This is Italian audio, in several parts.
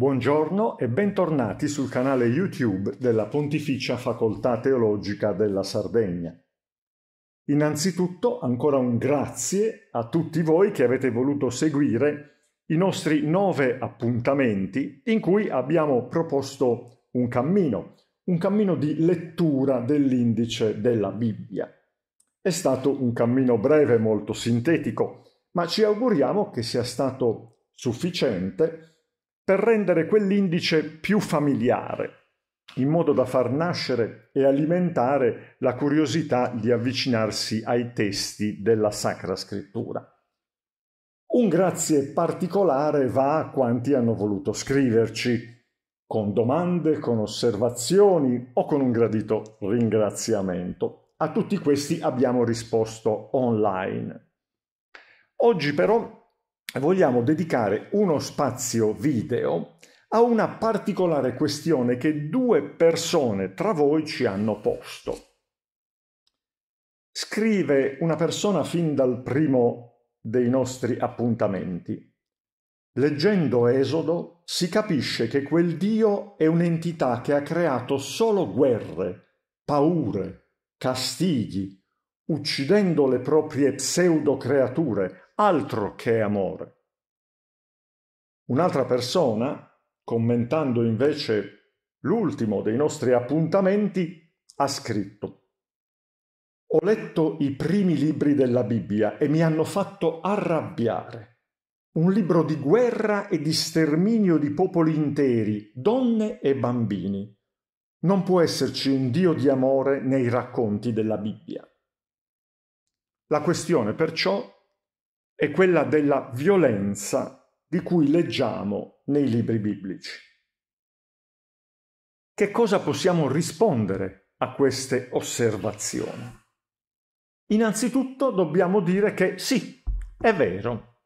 Buongiorno e bentornati sul canale YouTube della Pontificia Facoltà Teologica della Sardegna. Innanzitutto ancora un grazie a tutti voi che avete voluto seguire i nostri nove appuntamenti in cui abbiamo proposto un cammino, un cammino di lettura dell'indice della Bibbia. È stato un cammino breve, molto sintetico, ma ci auguriamo che sia stato sufficiente per rendere quell'indice più familiare, in modo da far nascere e alimentare la curiosità di avvicinarsi ai testi della Sacra Scrittura. Un grazie particolare va a quanti hanno voluto scriverci, con domande, con osservazioni o con un gradito ringraziamento. A tutti questi abbiamo risposto online. Oggi però vogliamo dedicare uno spazio video a una particolare questione che due persone tra voi ci hanno posto. Scrive una persona fin dal primo dei nostri appuntamenti. Leggendo Esodo si capisce che quel Dio è un'entità che ha creato solo guerre, paure, castighi, uccidendo le proprie pseudo creature, altro che amore. Un'altra persona, commentando invece l'ultimo dei nostri appuntamenti, ha scritto Ho letto i primi libri della Bibbia e mi hanno fatto arrabbiare. Un libro di guerra e di sterminio di popoli interi, donne e bambini. Non può esserci un Dio di amore nei racconti della Bibbia. La questione perciò è quella della violenza di cui leggiamo nei libri biblici. Che cosa possiamo rispondere a queste osservazioni? Innanzitutto dobbiamo dire che sì, è vero.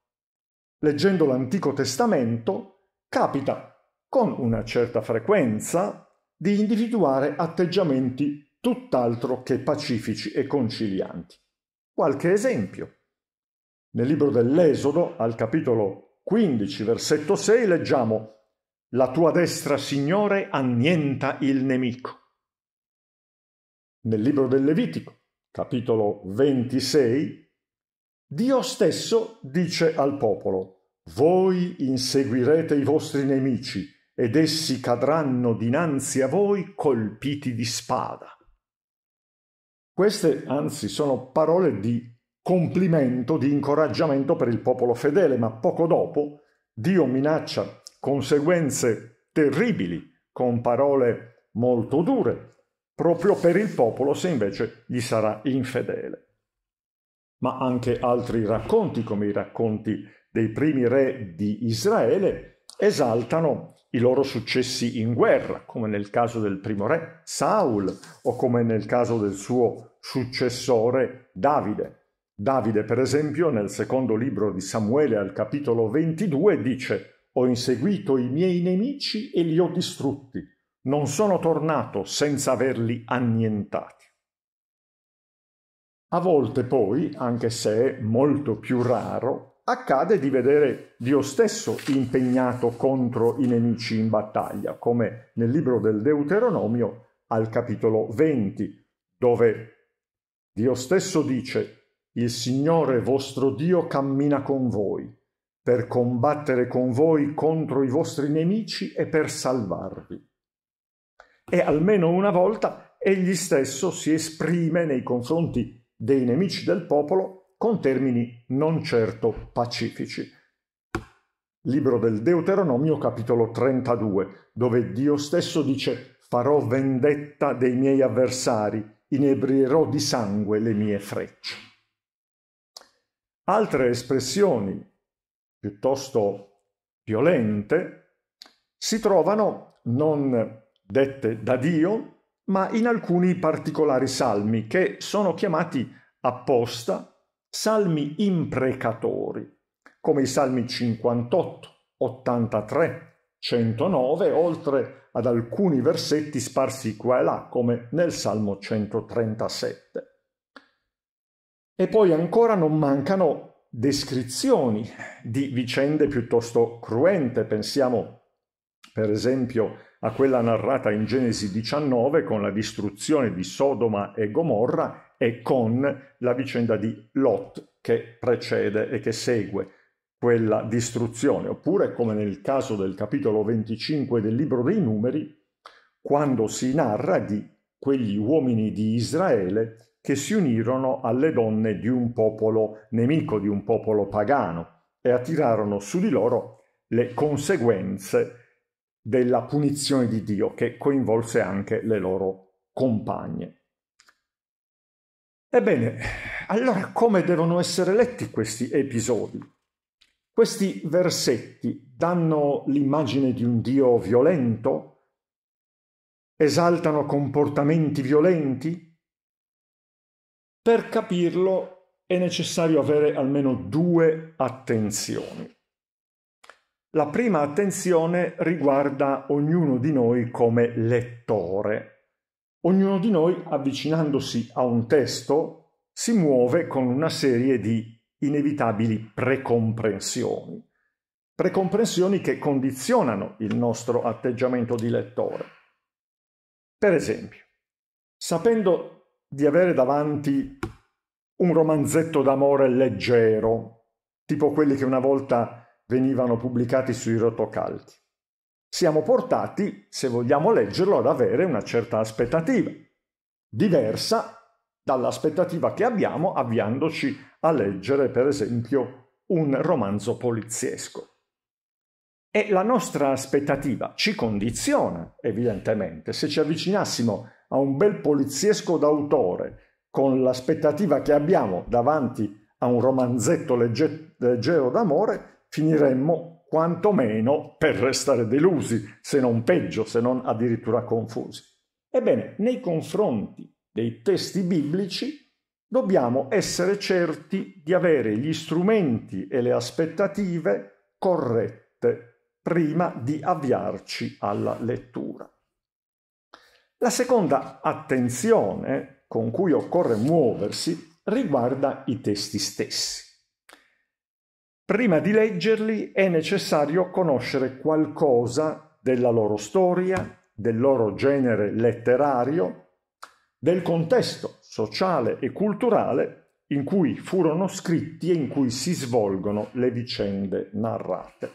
Leggendo l'Antico Testamento capita con una certa frequenza di individuare atteggiamenti tutt'altro che pacifici e concilianti. Qualche esempio. Nel libro dell'Esodo, al capitolo 15, versetto 6, leggiamo La tua destra, Signore, annienta il nemico. Nel libro del Levitico, capitolo 26, Dio stesso dice al popolo, Voi inseguirete i vostri nemici ed essi cadranno dinanzi a voi colpiti di spada. Queste anzi sono parole di complimento, di incoraggiamento per il popolo fedele, ma poco dopo Dio minaccia conseguenze terribili con parole molto dure, proprio per il popolo se invece gli sarà infedele. Ma anche altri racconti, come i racconti dei primi re di Israele, esaltano i loro successi in guerra, come nel caso del primo re Saul o come nel caso del suo successore Davide. Davide, per esempio, nel secondo libro di Samuele al capitolo 22 dice «Ho inseguito i miei nemici e li ho distrutti, non sono tornato senza averli annientati». A volte poi, anche se è molto più raro, accade di vedere Dio stesso impegnato contro i nemici in battaglia, come nel libro del Deuteronomio al capitolo 20, dove Dio stesso dice il Signore vostro Dio cammina con voi, per combattere con voi contro i vostri nemici e per salvarvi. E almeno una volta egli stesso si esprime nei confronti dei nemici del popolo con termini non certo pacifici. Libro del Deuteronomio capitolo 32, dove Dio stesso dice farò vendetta dei miei avversari, inebrierò di sangue le mie frecce. Altre espressioni piuttosto violente si trovano non dette da Dio, ma in alcuni particolari salmi che sono chiamati apposta salmi imprecatori, come i salmi 58, 83, 109, oltre ad alcuni versetti sparsi qua e là, come nel salmo 137. E poi ancora non mancano descrizioni di vicende piuttosto cruente. Pensiamo per esempio a quella narrata in Genesi 19 con la distruzione di Sodoma e Gomorra e con la vicenda di Lot che precede e che segue quella distruzione, oppure come nel caso del capitolo 25 del libro dei numeri, quando si narra di quegli uomini di Israele che si unirono alle donne di un popolo nemico, di un popolo pagano, e attirarono su di loro le conseguenze della punizione di Dio che coinvolse anche le loro compagne. Ebbene, allora come devono essere letti questi episodi? Questi versetti danno l'immagine di un Dio violento? Esaltano comportamenti violenti? Per capirlo è necessario avere almeno due attenzioni. La prima attenzione riguarda ognuno di noi come lettore. Ognuno di noi, avvicinandosi a un testo, si muove con una serie di inevitabili precomprensioni. Precomprensioni che condizionano il nostro atteggiamento di lettore. Per esempio, sapendo di avere davanti un romanzetto d'amore leggero, tipo quelli che una volta venivano pubblicati sui rotocalchi. Siamo portati, se vogliamo leggerlo, ad avere una certa aspettativa, diversa dall'aspettativa che abbiamo avviandoci a leggere, per esempio, un romanzo poliziesco. E la nostra aspettativa ci condiziona, evidentemente. Se ci avvicinassimo a un bel poliziesco d'autore, con l'aspettativa che abbiamo davanti a un romanzetto legge- leggero d'amore, finiremmo quantomeno per restare delusi, se non peggio, se non addirittura confusi. Ebbene, nei confronti dei testi biblici dobbiamo essere certi di avere gli strumenti e le aspettative corrette prima di avviarci alla lettura. La seconda attenzione con cui occorre muoversi riguarda i testi stessi. Prima di leggerli è necessario conoscere qualcosa della loro storia, del loro genere letterario, del contesto sociale e culturale in cui furono scritti e in cui si svolgono le vicende narrate.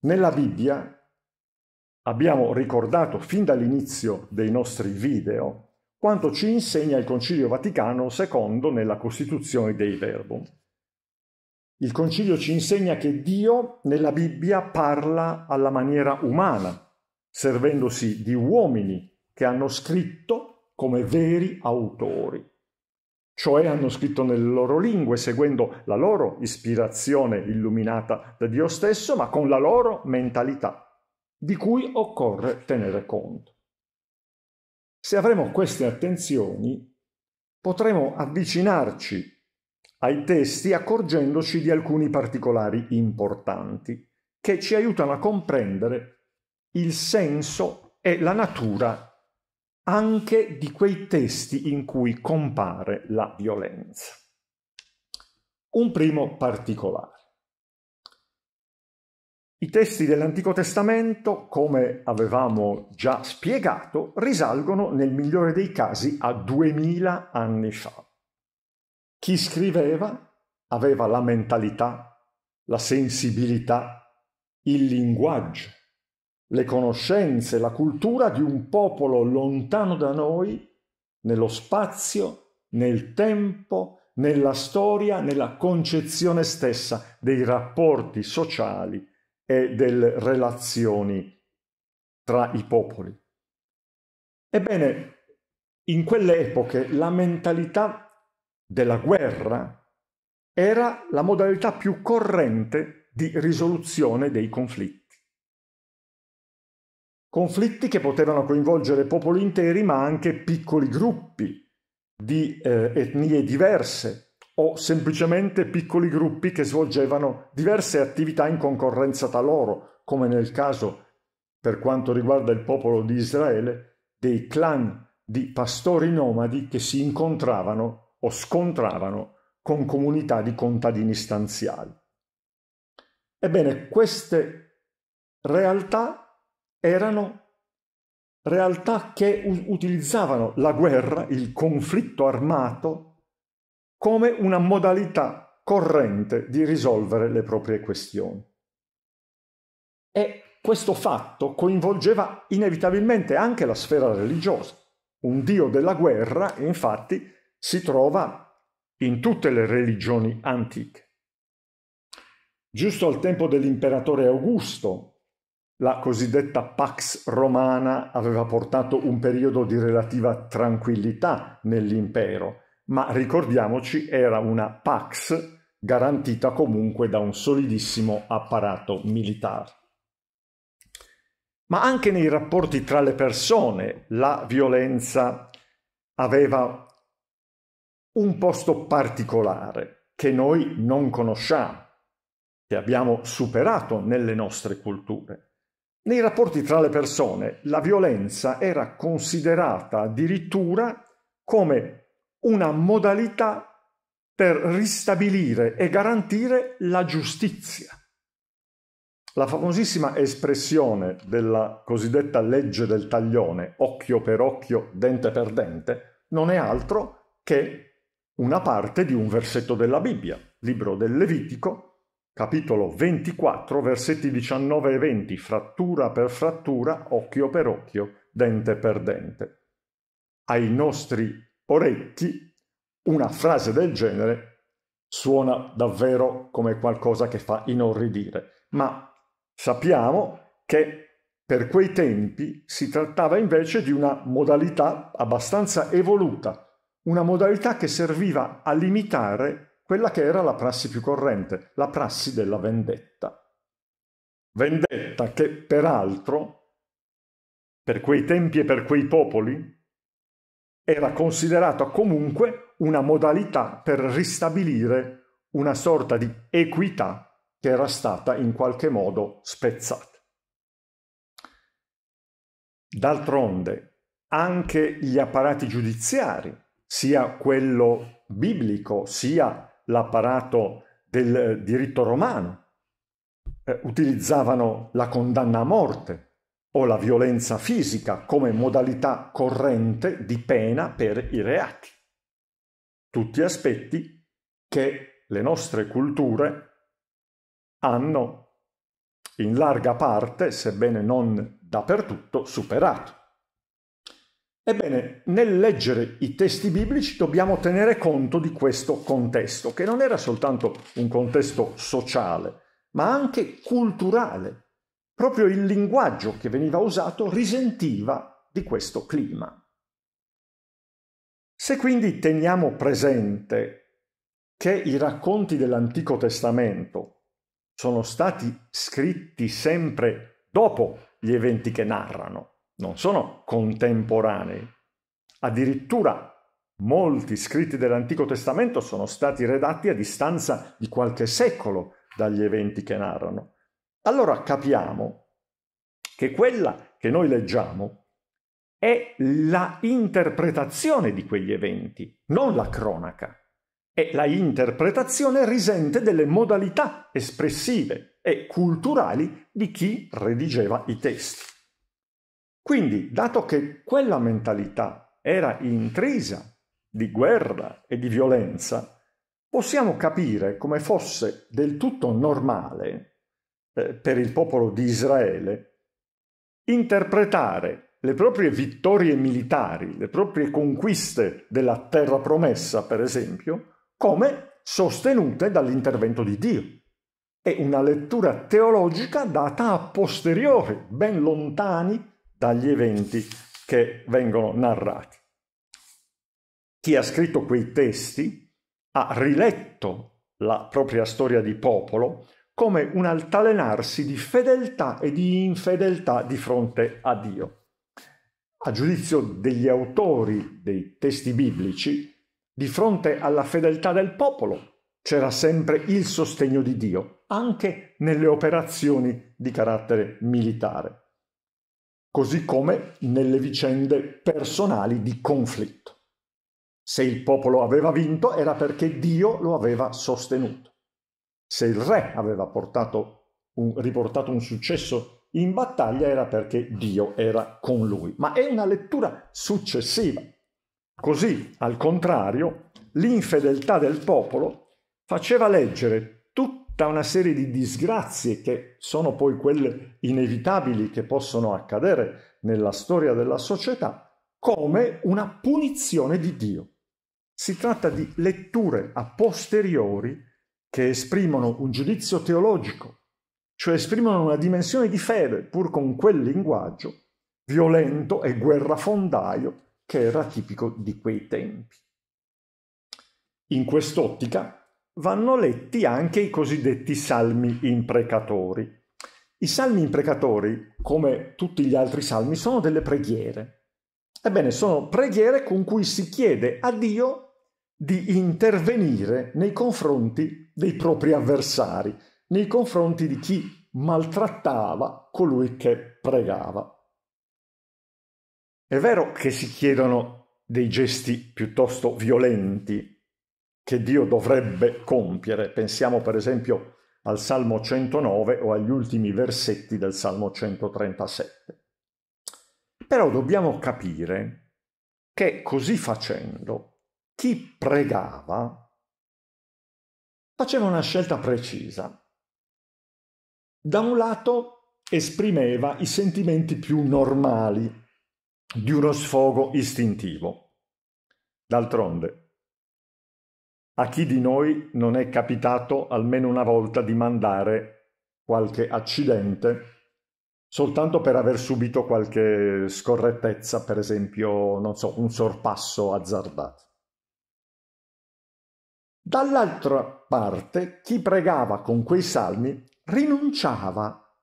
Nella Bibbia abbiamo ricordato fin dall'inizio dei nostri video quanto ci insegna il Concilio Vaticano II nella Costituzione dei Verbum. Il Concilio ci insegna che Dio nella Bibbia parla alla maniera umana, servendosi di uomini che hanno scritto come veri autori, cioè hanno scritto nelle loro lingue seguendo la loro ispirazione illuminata da Dio stesso, ma con la loro mentalità di cui occorre tenere conto. Se avremo queste attenzioni, potremo avvicinarci ai testi accorgendoci di alcuni particolari importanti che ci aiutano a comprendere il senso e la natura anche di quei testi in cui compare la violenza. Un primo particolare. I testi dell'Antico Testamento, come avevamo già spiegato, risalgono nel migliore dei casi a duemila anni fa. Chi scriveva aveva la mentalità, la sensibilità, il linguaggio, le conoscenze, la cultura di un popolo lontano da noi, nello spazio, nel tempo, nella storia, nella concezione stessa dei rapporti sociali e delle relazioni tra i popoli. Ebbene, in quelle epoche la mentalità della guerra era la modalità più corrente di risoluzione dei conflitti. Conflitti che potevano coinvolgere popoli interi ma anche piccoli gruppi di eh, etnie diverse o semplicemente piccoli gruppi che svolgevano diverse attività in concorrenza tra loro, come nel caso, per quanto riguarda il popolo di Israele, dei clan di pastori nomadi che si incontravano o scontravano con comunità di contadini stanziali. Ebbene, queste realtà erano realtà che utilizzavano la guerra, il conflitto armato, come una modalità corrente di risolvere le proprie questioni. E questo fatto coinvolgeva inevitabilmente anche la sfera religiosa. Un dio della guerra, infatti, si trova in tutte le religioni antiche. Giusto al tempo dell'imperatore Augusto, la cosiddetta Pax Romana aveva portato un periodo di relativa tranquillità nell'impero ma ricordiamoci era una pax garantita comunque da un solidissimo apparato militare. Ma anche nei rapporti tra le persone la violenza aveva un posto particolare che noi non conosciamo, che abbiamo superato nelle nostre culture. Nei rapporti tra le persone la violenza era considerata addirittura come una modalità per ristabilire e garantire la giustizia. La famosissima espressione della cosiddetta legge del taglione, occhio per occhio, dente per dente, non è altro che una parte di un versetto della Bibbia, libro del Levitico, capitolo 24, versetti 19 e 20, frattura per frattura, occhio per occhio, dente per dente. Ai nostri orecchi, una frase del genere suona davvero come qualcosa che fa inorridire, ma sappiamo che per quei tempi si trattava invece di una modalità abbastanza evoluta, una modalità che serviva a limitare quella che era la prassi più corrente, la prassi della vendetta. Vendetta che peraltro, per quei tempi e per quei popoli, era considerata comunque una modalità per ristabilire una sorta di equità che era stata in qualche modo spezzata. D'altronde, anche gli apparati giudiziari, sia quello biblico, sia l'apparato del diritto romano, eh, utilizzavano la condanna a morte o la violenza fisica come modalità corrente di pena per i reati. Tutti aspetti che le nostre culture hanno in larga parte, sebbene non dappertutto, superato. Ebbene, nel leggere i testi biblici dobbiamo tenere conto di questo contesto, che non era soltanto un contesto sociale, ma anche culturale, proprio il linguaggio che veniva usato risentiva di questo clima. Se quindi teniamo presente che i racconti dell'Antico Testamento sono stati scritti sempre dopo gli eventi che narrano, non sono contemporanei. Addirittura molti scritti dell'Antico Testamento sono stati redatti a distanza di qualche secolo dagli eventi che narrano allora capiamo che quella che noi leggiamo è la interpretazione di quegli eventi, non la cronaca. E la interpretazione risente delle modalità espressive e culturali di chi redigeva i testi. Quindi, dato che quella mentalità era intrisa di guerra e di violenza, possiamo capire come fosse del tutto normale eh, per il popolo di Israele, interpretare le proprie vittorie militari, le proprie conquiste della terra promessa, per esempio, come sostenute dall'intervento di Dio. È una lettura teologica data a posteriori, ben lontani dagli eventi che vengono narrati. Chi ha scritto quei testi ha riletto la propria storia di popolo, come un altalenarsi di fedeltà e di infedeltà di fronte a Dio. A giudizio degli autori dei testi biblici, di fronte alla fedeltà del popolo c'era sempre il sostegno di Dio, anche nelle operazioni di carattere militare, così come nelle vicende personali di conflitto. Se il popolo aveva vinto era perché Dio lo aveva sostenuto. Se il re aveva un, riportato un successo in battaglia era perché Dio era con lui, ma è una lettura successiva. Così, al contrario, l'infedeltà del popolo faceva leggere tutta una serie di disgrazie che sono poi quelle inevitabili che possono accadere nella storia della società come una punizione di Dio. Si tratta di letture a posteriori che esprimono un giudizio teologico, cioè esprimono una dimensione di fede, pur con quel linguaggio violento e guerrafondaio che era tipico di quei tempi. In quest'ottica vanno letti anche i cosiddetti salmi imprecatori. I salmi imprecatori, come tutti gli altri salmi, sono delle preghiere. Ebbene, sono preghiere con cui si chiede a Dio di intervenire nei confronti dei propri avversari, nei confronti di chi maltrattava colui che pregava. È vero che si chiedono dei gesti piuttosto violenti che Dio dovrebbe compiere. Pensiamo per esempio al Salmo 109 o agli ultimi versetti del Salmo 137. Però dobbiamo capire che così facendo chi pregava faceva una scelta precisa. Da un lato esprimeva i sentimenti più normali di uno sfogo istintivo. D'altronde, a chi di noi non è capitato almeno una volta di mandare qualche accidente soltanto per aver subito qualche scorrettezza, per esempio, non so, un sorpasso azzardato? Dall'altra parte, chi pregava con quei salmi rinunciava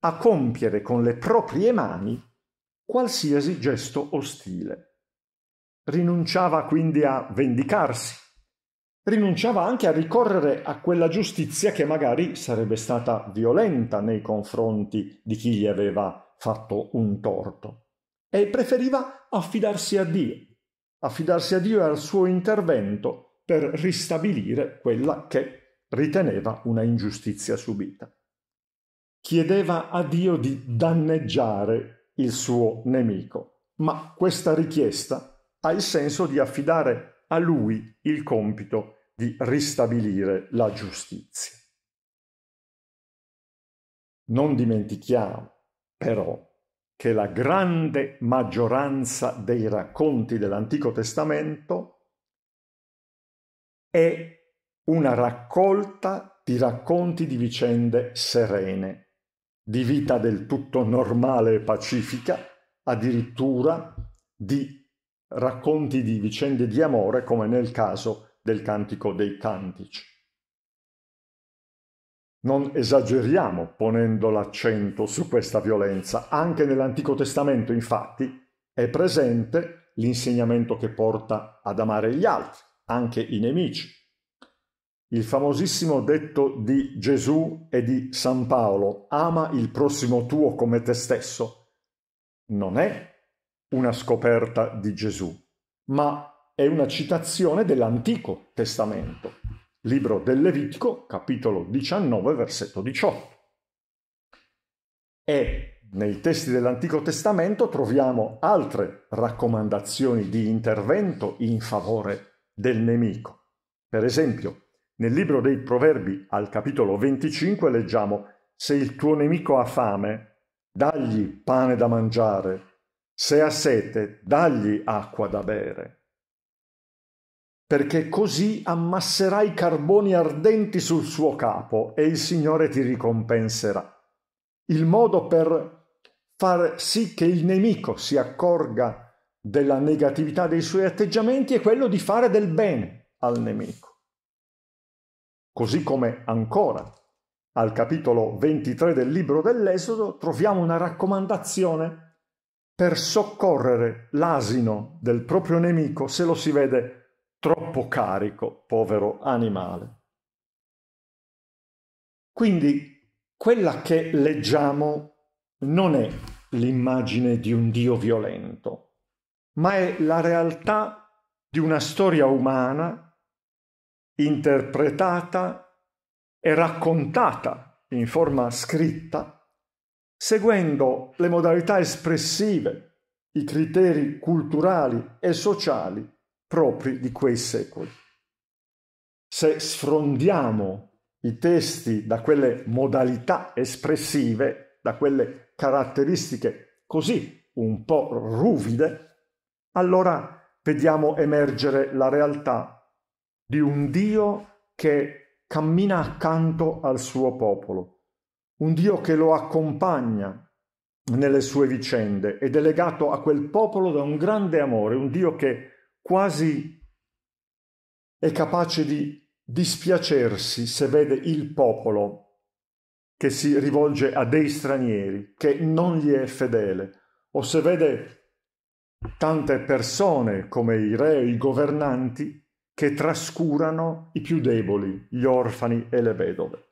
a compiere con le proprie mani qualsiasi gesto ostile. Rinunciava quindi a vendicarsi, rinunciava anche a ricorrere a quella giustizia che magari sarebbe stata violenta nei confronti di chi gli aveva fatto un torto e preferiva affidarsi a Dio, affidarsi a Dio e al suo intervento per ristabilire quella che riteneva una ingiustizia subita. Chiedeva a Dio di danneggiare il suo nemico, ma questa richiesta ha il senso di affidare a lui il compito di ristabilire la giustizia. Non dimentichiamo, però, che la grande maggioranza dei racconti dell'Antico Testamento è una raccolta di racconti di vicende serene, di vita del tutto normale e pacifica, addirittura di racconti di vicende di amore come nel caso del Cantico dei Cantici. Non esageriamo ponendo l'accento su questa violenza, anche nell'Antico Testamento infatti è presente l'insegnamento che porta ad amare gli altri, anche i nemici. Il famosissimo detto di Gesù e di San Paolo, ama il prossimo tuo come te stesso, non è una scoperta di Gesù, ma è una citazione dell'Antico Testamento, libro del Levitico, capitolo 19, versetto 18. E nei testi dell'Antico Testamento troviamo altre raccomandazioni di intervento in favore del nemico. Per esempio, nel libro dei Proverbi, al capitolo 25, leggiamo Se il tuo nemico ha fame, dagli pane da mangiare, se ha sete, dagli acqua da bere. Perché così ammasserai carboni ardenti sul suo capo e il Signore ti ricompenserà. Il modo per far sì che il nemico si accorga della negatività dei suoi atteggiamenti è quello di fare del bene al nemico. Così come ancora al capitolo 23 del libro dell'Esodo troviamo una raccomandazione per soccorrere l'asino del proprio nemico se lo si vede troppo carico, povero animale. Quindi quella che leggiamo non è l'immagine di un Dio violento, ma è la realtà di una storia umana interpretata e raccontata in forma scritta, seguendo le modalità espressive, i criteri culturali e sociali propri di quei secoli. Se sfrondiamo i testi da quelle modalità espressive, da quelle caratteristiche così un po' ruvide, allora vediamo emergere la realtà di un Dio che cammina accanto al suo popolo, un Dio che lo accompagna nelle sue vicende ed è legato a quel popolo da un grande amore, un Dio che quasi è capace di dispiacersi se vede il popolo che si rivolge a dei stranieri, che non gli è fedele, o se vede tante persone come i re e i governanti che trascurano i più deboli, gli orfani e le vedove.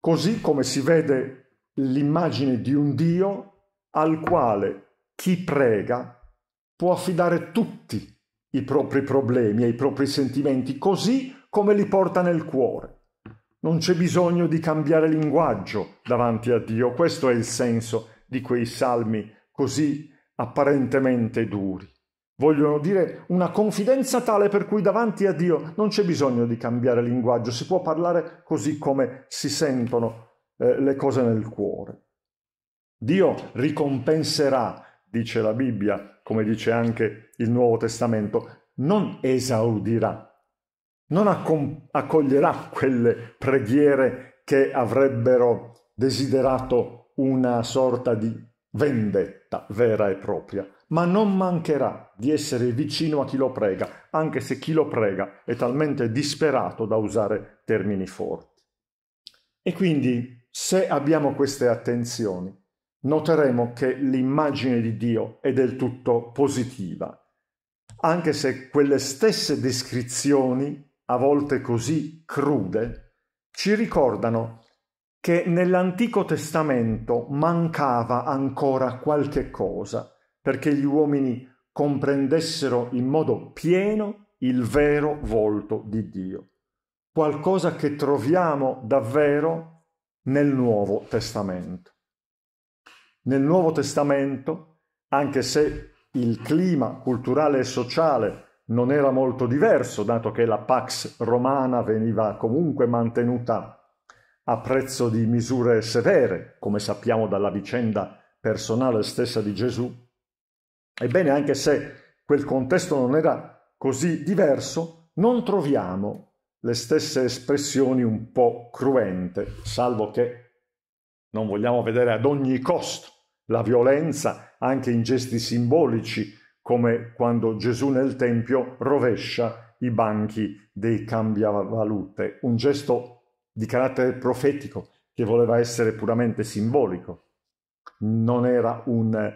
Così come si vede l'immagine di un Dio al quale chi prega può affidare tutti i propri problemi e i propri sentimenti così come li porta nel cuore. Non c'è bisogno di cambiare linguaggio davanti a Dio, questo è il senso di quei salmi così apparentemente duri. Vogliono dire una confidenza tale per cui davanti a Dio non c'è bisogno di cambiare linguaggio, si può parlare così come si sentono eh, le cose nel cuore. Dio ricompenserà, dice la Bibbia, come dice anche il Nuovo Testamento, non esaudirà, non accoglierà quelle preghiere che avrebbero desiderato una sorta di vendetta vera e propria, ma non mancherà di essere vicino a chi lo prega, anche se chi lo prega è talmente disperato da usare termini forti. E quindi, se abbiamo queste attenzioni, noteremo che l'immagine di Dio è del tutto positiva, anche se quelle stesse descrizioni, a volte così crude, ci ricordano che nell'Antico Testamento mancava ancora qualche cosa perché gli uomini comprendessero in modo pieno il vero volto di Dio, qualcosa che troviamo davvero nel Nuovo Testamento. Nel Nuovo Testamento, anche se il clima culturale e sociale non era molto diverso, dato che la Pax Romana veniva comunque mantenuta a prezzo di misure severe, come sappiamo dalla vicenda personale stessa di Gesù, ebbene anche se quel contesto non era così diverso, non troviamo le stesse espressioni un po' cruente, salvo che non vogliamo vedere ad ogni costo la violenza anche in gesti simbolici, come quando Gesù nel Tempio rovescia i banchi dei cambiavalute, un gesto di carattere profetico che voleva essere puramente simbolico. Non era un,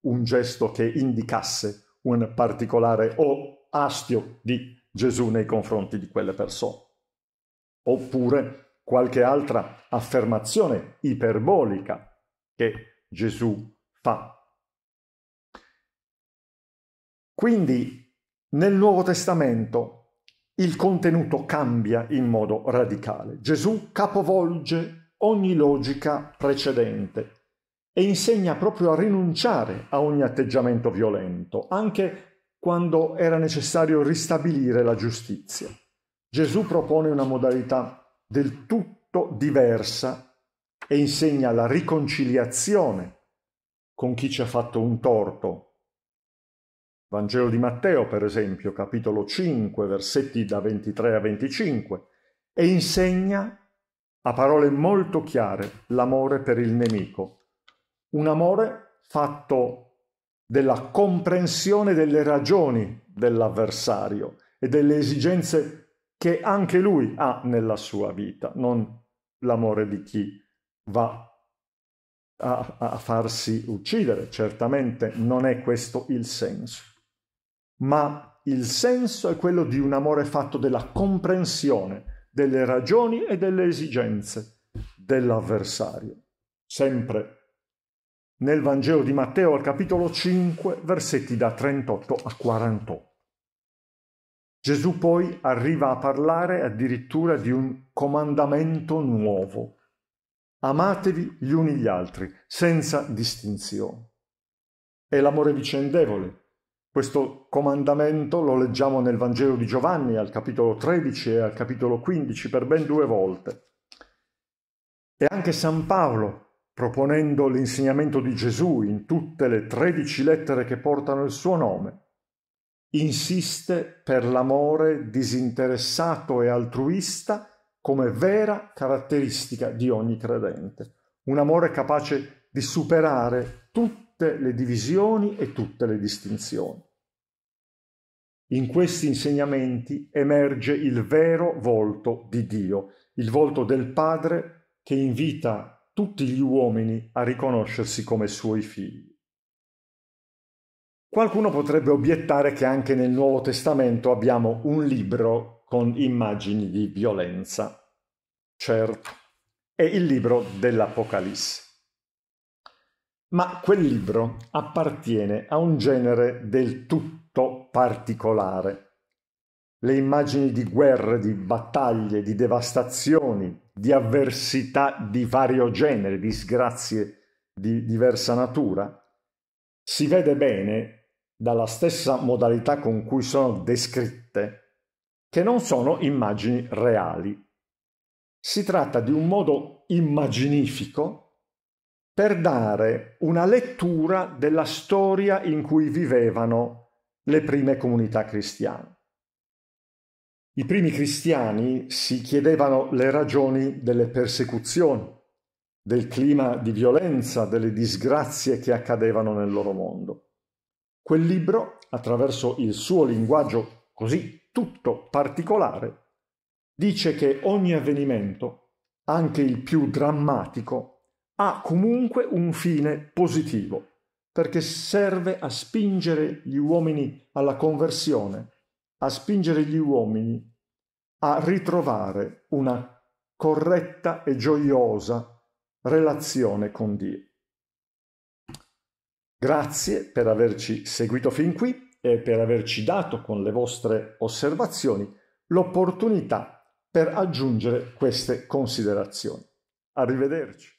un gesto che indicasse un particolare o astio di Gesù nei confronti di quelle persone. Oppure qualche altra affermazione iperbolica che Gesù fa. Quindi nel Nuovo Testamento il contenuto cambia in modo radicale. Gesù capovolge ogni logica precedente e insegna proprio a rinunciare a ogni atteggiamento violento, anche quando era necessario ristabilire la giustizia. Gesù propone una modalità del tutto diversa e insegna la riconciliazione con chi ci ha fatto un torto Vangelo di Matteo, per esempio, capitolo 5, versetti da 23 a 25, e insegna a parole molto chiare l'amore per il nemico, un amore fatto della comprensione delle ragioni dell'avversario e delle esigenze che anche lui ha nella sua vita, non l'amore di chi va a, a farsi uccidere. Certamente non è questo il senso ma il senso è quello di un amore fatto della comprensione delle ragioni e delle esigenze dell'avversario. Sempre nel Vangelo di Matteo al capitolo 5, versetti da 38 a 48. Gesù poi arriva a parlare addirittura di un comandamento nuovo. Amatevi gli uni gli altri, senza distinzione. È l'amore vicendevole, questo comandamento lo leggiamo nel Vangelo di Giovanni al capitolo 13 e al capitolo 15 per ben due volte. E anche San Paolo, proponendo l'insegnamento di Gesù in tutte le 13 lettere che portano il suo nome, insiste per l'amore disinteressato e altruista come vera caratteristica di ogni credente, un amore capace di superare tutti tutte le divisioni e tutte le distinzioni. In questi insegnamenti emerge il vero volto di Dio, il volto del Padre che invita tutti gli uomini a riconoscersi come suoi figli. Qualcuno potrebbe obiettare che anche nel Nuovo Testamento abbiamo un libro con immagini di violenza. Certo, è il libro dell'Apocalisse. Ma quel libro appartiene a un genere del tutto particolare. Le immagini di guerre, di battaglie, di devastazioni, di avversità di vario genere, disgrazie di diversa natura, si vede bene dalla stessa modalità con cui sono descritte che non sono immagini reali. Si tratta di un modo immaginifico per dare una lettura della storia in cui vivevano le prime comunità cristiane. I primi cristiani si chiedevano le ragioni delle persecuzioni, del clima di violenza, delle disgrazie che accadevano nel loro mondo. Quel libro, attraverso il suo linguaggio così tutto particolare, dice che ogni avvenimento, anche il più drammatico, ha comunque un fine positivo, perché serve a spingere gli uomini alla conversione, a spingere gli uomini a ritrovare una corretta e gioiosa relazione con Dio. Grazie per averci seguito fin qui e per averci dato con le vostre osservazioni l'opportunità per aggiungere queste considerazioni. Arrivederci.